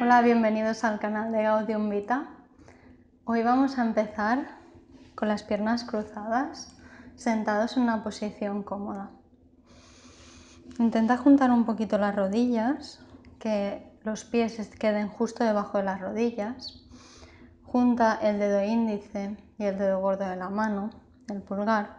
Hola, bienvenidos al canal de Gaudium Vita. Hoy vamos a empezar con las piernas cruzadas, sentados en una posición cómoda. Intenta juntar un poquito las rodillas, que los pies queden justo debajo de las rodillas. Junta el dedo índice y el dedo gordo de la mano, el pulgar.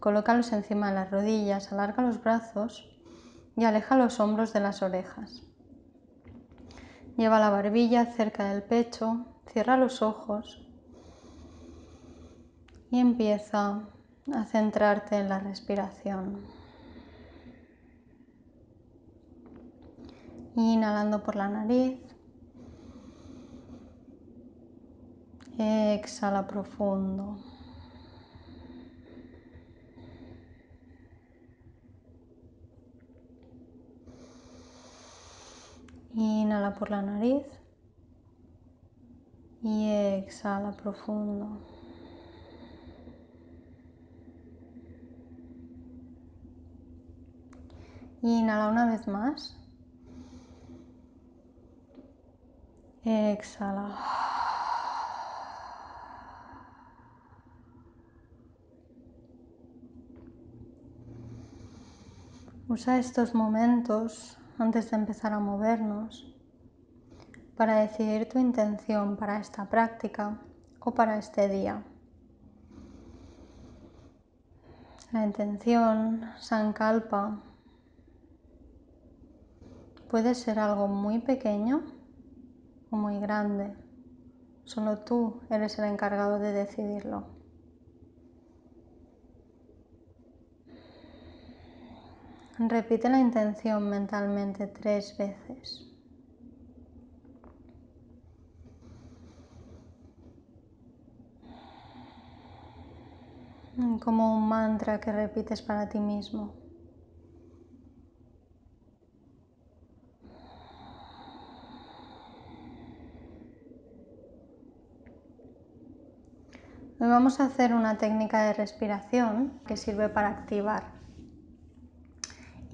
Colócalos encima de las rodillas, alarga los brazos y aleja los hombros de las orejas. Lleva la barbilla cerca del pecho, cierra los ojos y empieza a centrarte en la respiración. Inhalando por la nariz. Exhala profundo. Inhala por la nariz y exhala profundo. Inhala una vez más. Exhala. Usa estos momentos antes de empezar a movernos para decidir tu intención para esta práctica o para este día. La intención, Sankalpa, puede ser algo muy pequeño o muy grande. Solo tú eres el encargado de decidirlo. Repite la intención mentalmente tres veces. Como un mantra que repites para ti mismo. Hoy vamos a hacer una técnica de respiración que sirve para activar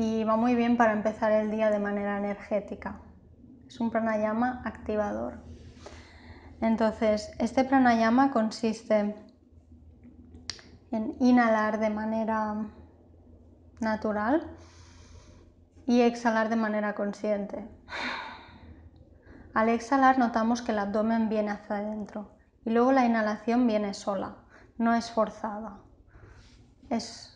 y va muy bien para empezar el día de manera energética. Es un pranayama activador. Entonces, este pranayama consiste en inhalar de manera natural y exhalar de manera consciente. Al exhalar notamos que el abdomen viene hacia adentro y luego la inhalación viene sola, no es forzada. Es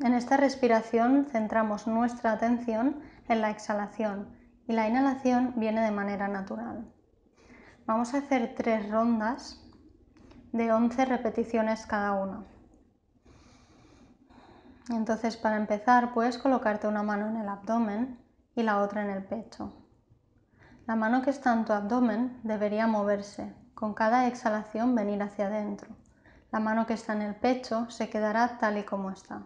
en esta respiración centramos nuestra atención en la exhalación y la inhalación viene de manera natural. Vamos a hacer tres rondas de 11 repeticiones cada una. Entonces para empezar puedes colocarte una mano en el abdomen y la otra en el pecho. La mano que está en tu abdomen debería moverse, con cada exhalación venir hacia adentro. La mano que está en el pecho se quedará tal y como está.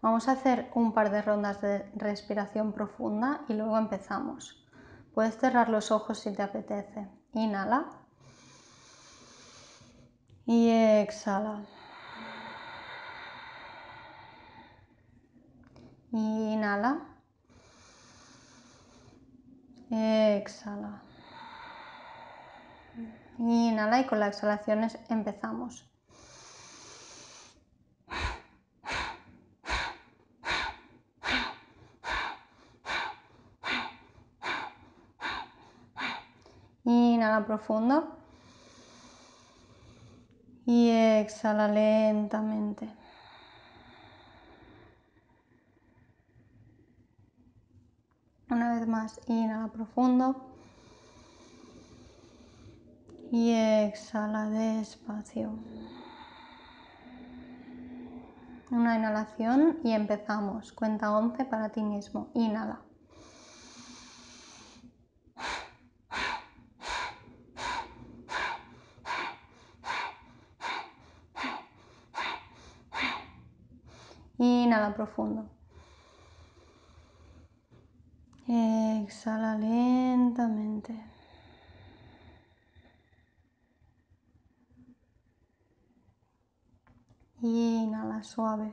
Vamos a hacer un par de rondas de respiración profunda y luego empezamos. Puedes cerrar los ojos si te apetece. Inhala. Y exhala. Inhala. Exhala. Inhala y con las exhalaciones empezamos. inhala profundo y exhala lentamente. Una vez más, inhala profundo y exhala despacio. Una inhalación y empezamos. Cuenta 11 para ti mismo. Inhala. profundo. Exhala lentamente. Inhala suave.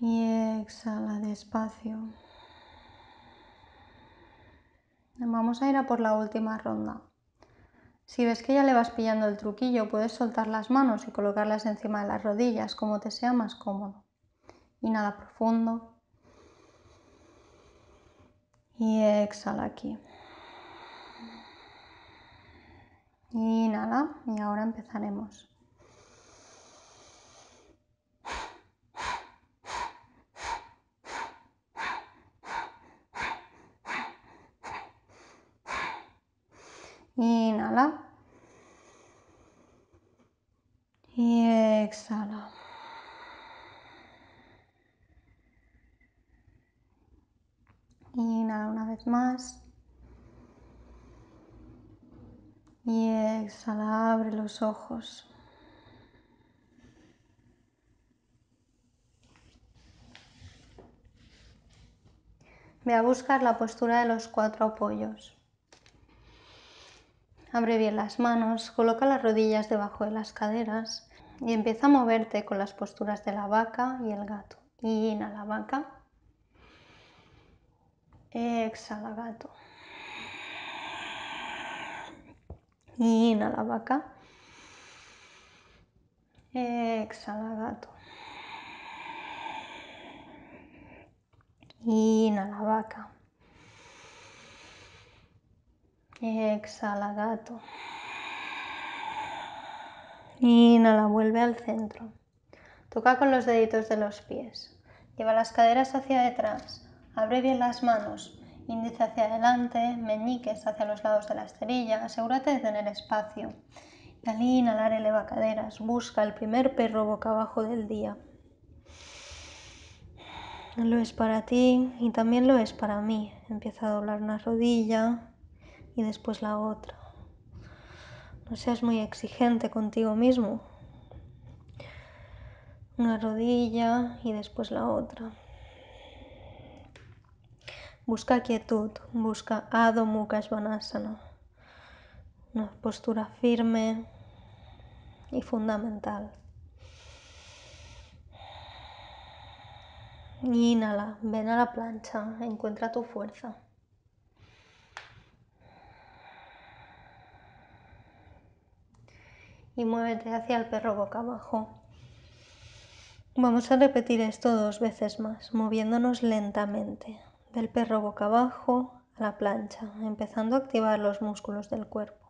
Y exhala despacio. Vamos a ir a por la última ronda. Si ves que ya le vas pillando el truquillo, puedes soltar las manos y colocarlas encima de las rodillas, como te sea más cómodo. Inhala profundo. Y exhala aquí. Inhala y ahora empezaremos. Inhala. Y exhala. Inhala una vez más. Y exhala, abre los ojos. Voy a buscar la postura de los cuatro apoyos. Abre bien las manos, coloca las rodillas debajo de las caderas y empieza a moverte con las posturas de la vaca y el gato. inhala vaca. Exhala gato. Inhala vaca. Exhala gato. Inhala vaca exhala, gato. Inhala, vuelve al centro. Toca con los deditos de los pies. Lleva las caderas hacia detrás. Abre bien las manos. Índice hacia adelante, meñiques hacia los lados de la esterilla. Asegúrate de tener espacio. Y al inhalar, eleva caderas. Busca el primer perro boca abajo del día. Lo es para ti y también lo es para mí. Empieza a doblar una rodilla, y después la otra. No seas muy exigente contigo mismo. Una rodilla y después la otra. Busca quietud, busca Adho Mukha Svanasana. Una postura firme y fundamental. Inhala, ven a la plancha, encuentra tu fuerza. y muévete hacia el perro boca abajo. Vamos a repetir esto dos veces más, moviéndonos lentamente, del perro boca abajo a la plancha, empezando a activar los músculos del cuerpo.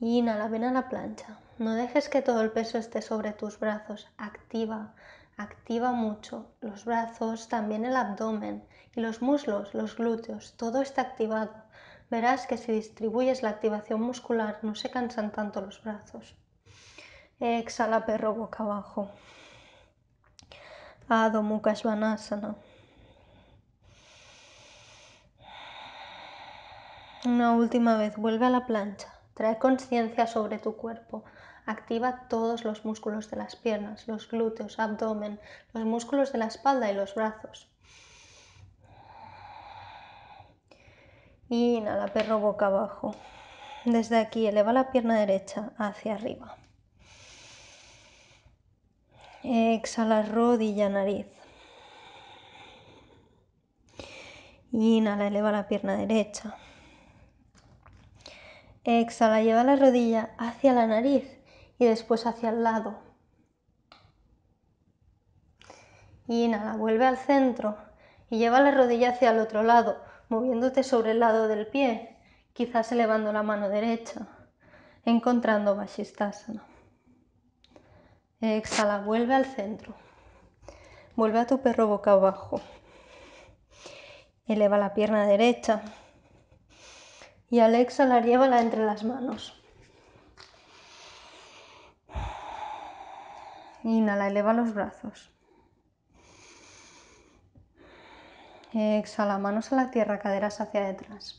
Inhala, ven a la plancha. No dejes que todo el peso esté sobre tus brazos. Activa, activa mucho los brazos, también el abdomen y los muslos, los glúteos. Todo está activado verás que si distribuyes la activación muscular no se cansan tanto los brazos. Exhala perro boca abajo. Adho Mukha Una última vez, vuelve a la plancha. Trae conciencia sobre tu cuerpo. Activa todos los músculos de las piernas, los glúteos, abdomen, los músculos de la espalda y los brazos. inhala perro boca abajo. Desde aquí eleva la pierna derecha hacia arriba. Exhala rodilla, nariz. Inhala, eleva la pierna derecha. Exhala, lleva la rodilla hacia la nariz y después hacia el lado. Inhala, vuelve al centro y lleva la rodilla hacia el otro lado moviéndote sobre el lado del pie, quizás elevando la mano derecha, encontrando Vashisthasana. Exhala, vuelve al centro. Vuelve a tu perro boca abajo. Eleva la pierna derecha. Y al exhalar, llévala entre las manos. Inhala, eleva los brazos. Exhala, manos a la tierra, caderas hacia detrás.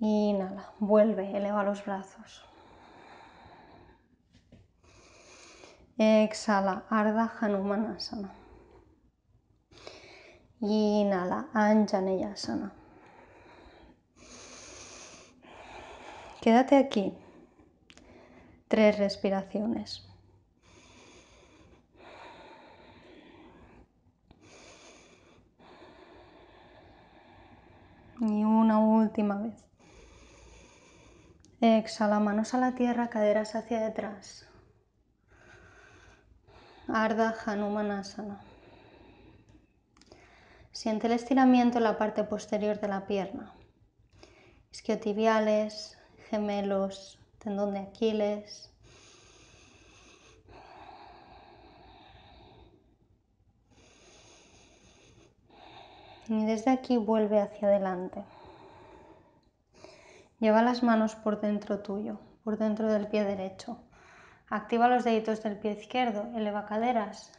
Inhala, vuelve, eleva los brazos. Exhala, arda Hanumanasana. Inhala, Anjaneyasana. Quédate aquí. Tres respiraciones. Y una última vez. Exhala, manos a la tierra, caderas hacia detrás. Arda Hanumanasana. Siente el estiramiento en la parte posterior de la pierna. Isquiotibiales, gemelos, tendón de Aquiles, y desde aquí vuelve hacia adelante. Lleva las manos por dentro tuyo, por dentro del pie derecho. Activa los deditos del pie izquierdo, eleva caderas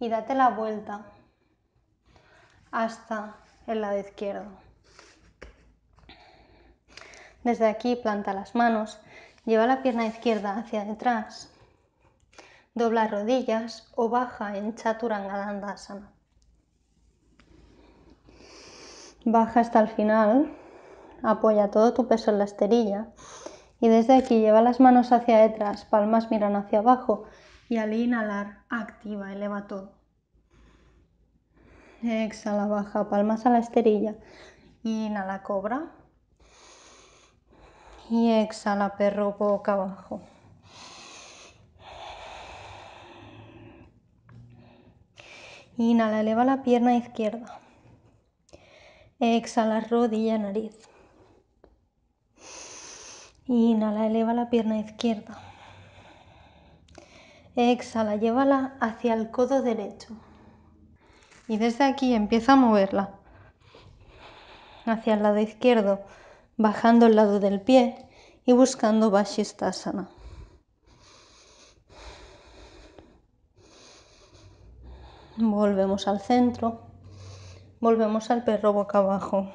y date la vuelta hasta el lado izquierdo. Desde aquí planta las manos, lleva la pierna izquierda hacia detrás, dobla rodillas o baja en Chaturanga Dandasana. Baja hasta el final, apoya todo tu peso en la esterilla y desde aquí lleva las manos hacia detrás, palmas miran hacia abajo y al inhalar activa, eleva todo. Exhala, baja, palmas a la esterilla. Inhala, cobra. Y exhala, perro, boca abajo. Inhala, eleva la pierna izquierda. Exhala rodilla, nariz. Inhala, eleva la pierna izquierda. Exhala, llévala hacia el codo derecho. Y desde aquí empieza a moverla hacia el lado izquierdo, bajando el lado del pie y buscando Vashistasana. Volvemos al centro. Volvemos al perro boca abajo.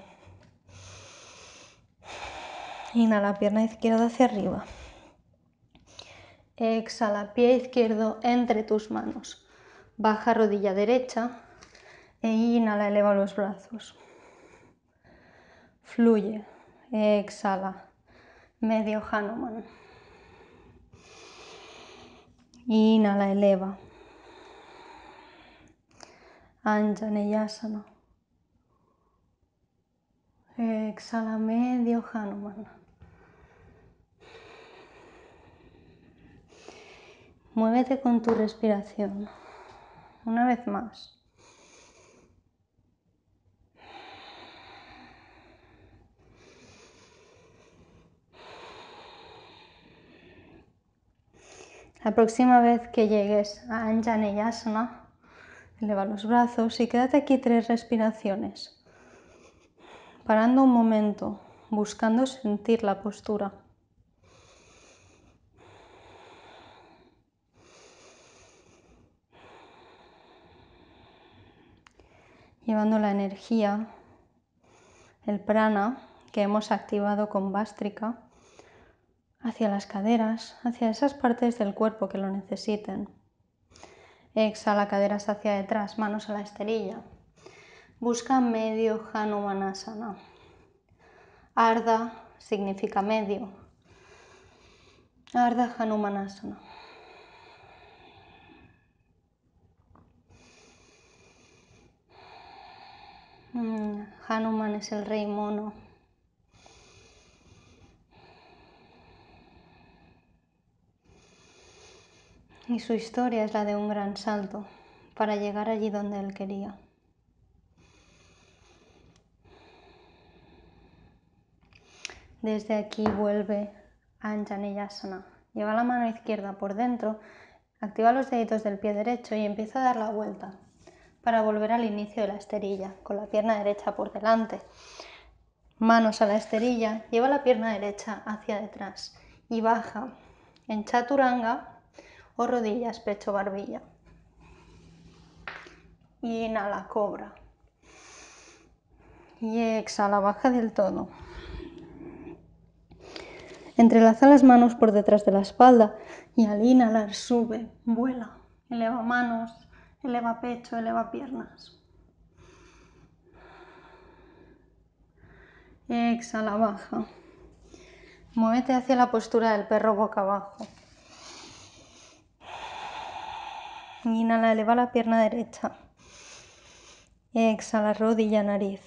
Inhala pierna izquierda hacia arriba. Exhala pie izquierdo entre tus manos. Baja rodilla derecha e inhala, eleva los brazos. Fluye. Exhala. Medio Hanuman. Inhala, eleva. Anjaneyasana. Exhala medio Hanuman. Muévete con tu respiración. Una vez más. La próxima vez que llegues a Anjaneyasana, eleva los brazos y quédate aquí tres respiraciones parando un momento, buscando sentir la postura. Llevando la energía, el prana que hemos activado con Vástrica, hacia las caderas, hacia esas partes del cuerpo que lo necesiten. Exhala caderas hacia detrás, manos a la esterilla busca medio Hanumanasana. Arda significa medio. Arda Hanumanasana. Mm, Hanuman es el rey mono. Y su historia es la de un gran salto para llegar allí donde él quería. Desde aquí vuelve a Anjaneyasana. Lleva la mano izquierda por dentro, activa los deditos del pie derecho y empieza a dar la vuelta para volver al inicio de la esterilla, con la pierna derecha por delante. Manos a la esterilla, lleva la pierna derecha hacia detrás y baja en chaturanga o rodillas, pecho, barbilla. inhala, cobra. Y exhala, baja del todo. Entrelaza las manos por detrás de la espalda y al inhalar sube, vuela, eleva manos, eleva pecho, eleva piernas. Exhala, baja. Muévete hacia la postura del perro boca abajo. Inhala, eleva la pierna derecha. Exhala, rodilla, nariz.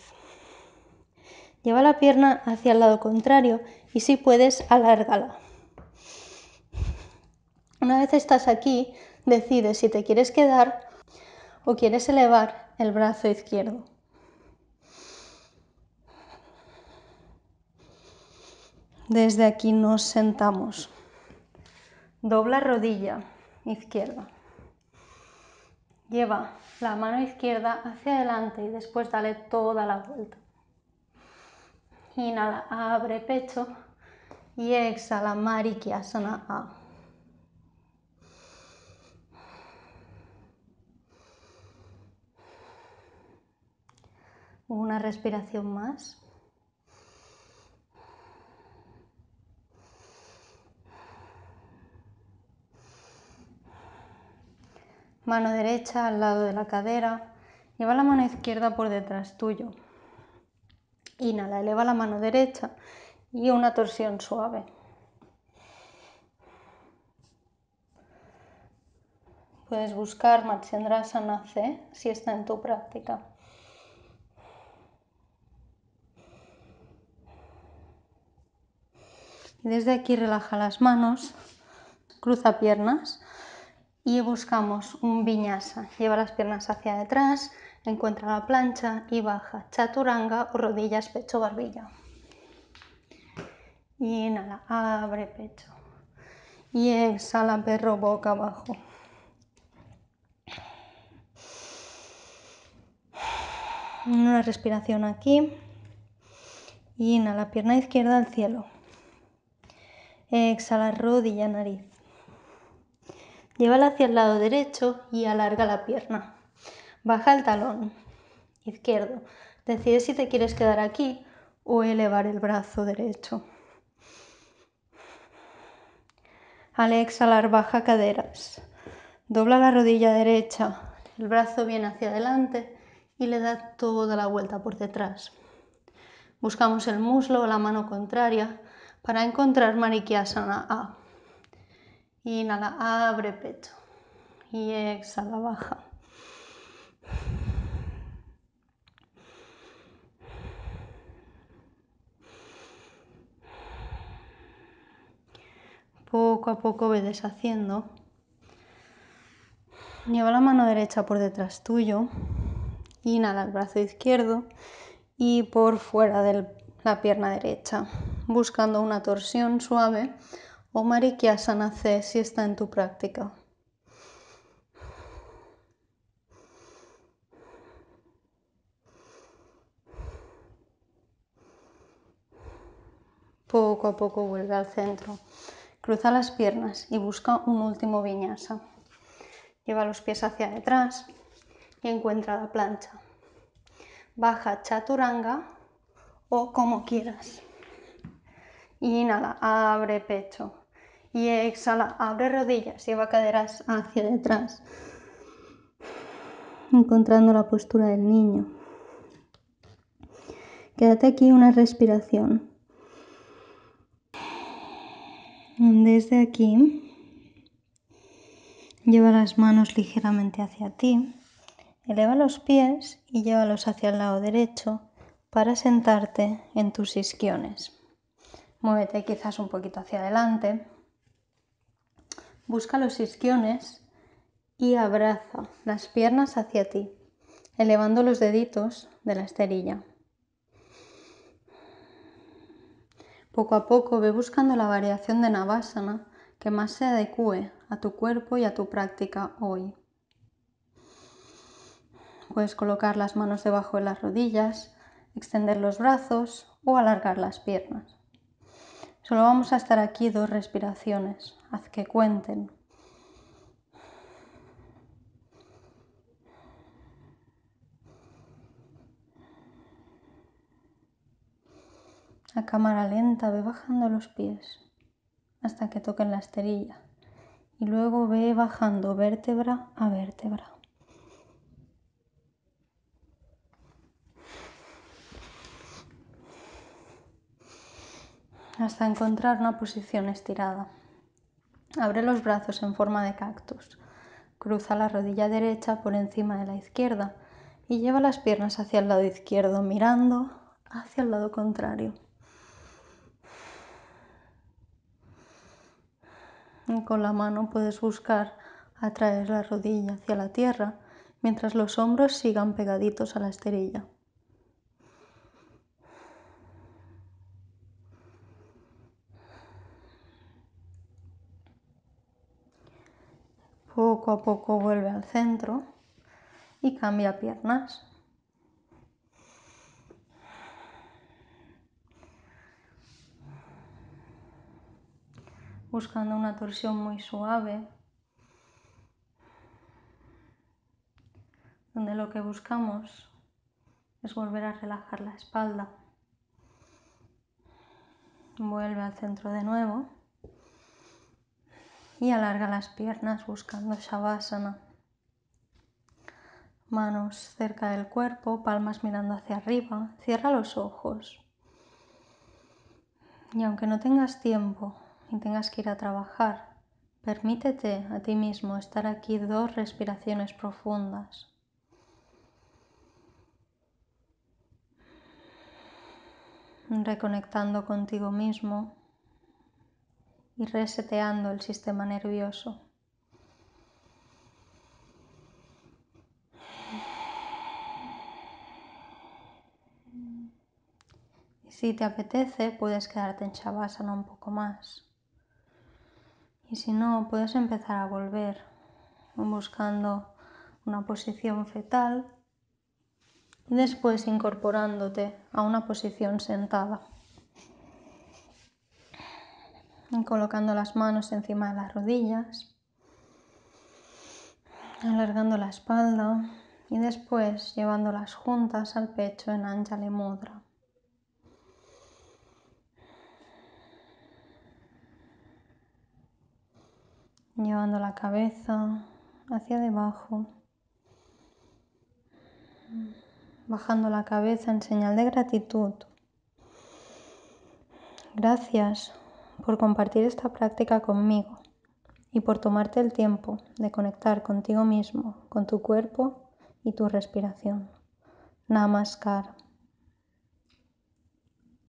Lleva la pierna hacia el lado contrario y si puedes, alárgala. Una vez estás aquí, decides si te quieres quedar o quieres elevar el brazo izquierdo. Desde aquí nos sentamos. Dobla rodilla izquierda. Lleva la mano izquierda hacia adelante y después dale toda la vuelta. Inhala, abre pecho, y exhala Marikyasana A. Una respiración más. Mano derecha al lado de la cadera. Lleva la mano izquierda por detrás tuyo. Inhala, eleva la mano derecha y una torsión suave. Puedes buscar Matsyendrasana C si está en tu práctica. Y desde aquí relaja las manos, cruza piernas y buscamos un viñasa. Lleva las piernas hacia detrás, encuentra la plancha y baja chaturanga o rodillas, pecho, barbilla inhala, abre pecho. Y exhala, perro boca abajo. Una respiración aquí. inhala, pierna izquierda al cielo. Exhala, rodilla, nariz. Llévala hacia el lado derecho y alarga la pierna. Baja el talón izquierdo. Decide si te quieres quedar aquí o elevar el brazo derecho. Al exhalar baja caderas. Dobla la rodilla derecha, el brazo viene hacia adelante y le da toda la vuelta por detrás. Buscamos el muslo o la mano contraria para encontrar Marikyasana A. Inhala, abre pecho y exhala, baja. poco a poco ve deshaciendo. Lleva la mano derecha por detrás tuyo, inhala el brazo izquierdo y por fuera de la pierna derecha, buscando una torsión suave o marikyasana C si está en tu práctica. Poco a poco vuelve al centro. Cruza las piernas y busca un último viñasa. Lleva los pies hacia detrás y encuentra la plancha. Baja chaturanga o como quieras. Inhala, abre pecho. Y exhala, abre rodillas, y lleva caderas hacia detrás. Encontrando la postura del niño. Quédate aquí una respiración desde aquí, lleva las manos ligeramente hacia ti, eleva los pies y llévalos hacia el lado derecho para sentarte en tus isquiones. Muévete quizás un poquito hacia adelante. Busca los isquiones y abraza las piernas hacia ti, elevando los deditos de la esterilla. Poco a poco ve buscando la variación de Navasana que más se adecue a tu cuerpo y a tu práctica hoy. Puedes colocar las manos debajo de las rodillas, extender los brazos o alargar las piernas. Solo vamos a estar aquí dos respiraciones. Haz que cuenten. A cámara lenta ve bajando los pies hasta que toquen la esterilla y luego ve bajando vértebra a vértebra. hasta encontrar una posición estirada. Abre los brazos en forma de cactus, cruza la rodilla derecha por encima de la izquierda y lleva las piernas hacia el lado izquierdo mirando hacia el lado contrario. con la mano puedes buscar atraer la rodilla hacia la tierra mientras los hombros sigan pegaditos a la esterilla. Poco a poco vuelve al centro y cambia piernas. buscando una torsión muy suave, donde lo que buscamos es volver a relajar la espalda. Vuelve al centro de nuevo y alarga las piernas buscando Shavasana. Manos cerca del cuerpo, palmas mirando hacia arriba, cierra los ojos. Y aunque no tengas tiempo tengas que ir a trabajar, permítete a ti mismo estar aquí dos respiraciones profundas. Reconectando contigo mismo y reseteando el sistema nervioso. y Si te apetece, puedes quedarte en Shavasana un poco más. Y si no, puedes empezar a volver buscando una posición fetal y después incorporándote a una posición sentada y colocando las manos encima de las rodillas, alargando la espalda y después llevándolas juntas al pecho en ancha Mudra. llevando la cabeza hacia debajo, bajando la cabeza en señal de gratitud. Gracias por compartir esta práctica conmigo y por tomarte el tiempo de conectar contigo mismo, con tu cuerpo y tu respiración. Namaskar.